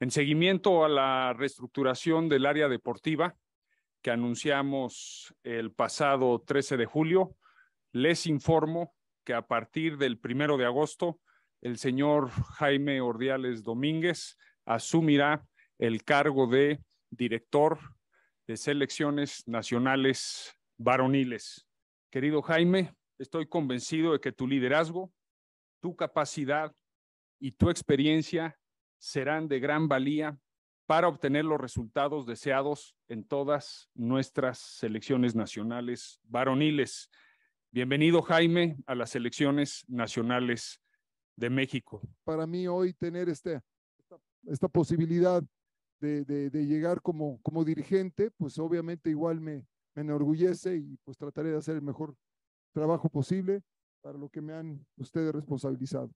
En seguimiento a la reestructuración del área deportiva que anunciamos el pasado 13 de julio, les informo que a partir del 1 de agosto, el señor Jaime Ordiales Domínguez asumirá el cargo de director de selecciones nacionales varoniles. Querido Jaime, estoy convencido de que tu liderazgo, tu capacidad y tu experiencia serán de gran valía para obtener los resultados deseados en todas nuestras selecciones nacionales varoniles. Bienvenido, Jaime, a las selecciones nacionales de México. Para mí hoy tener este, esta, posibilidad de, llegar como, como dirigente, pues obviamente igual me, me enorgullece y pues trataré de hacer el mejor trabajo posible para lo que me han ustedes responsabilizado.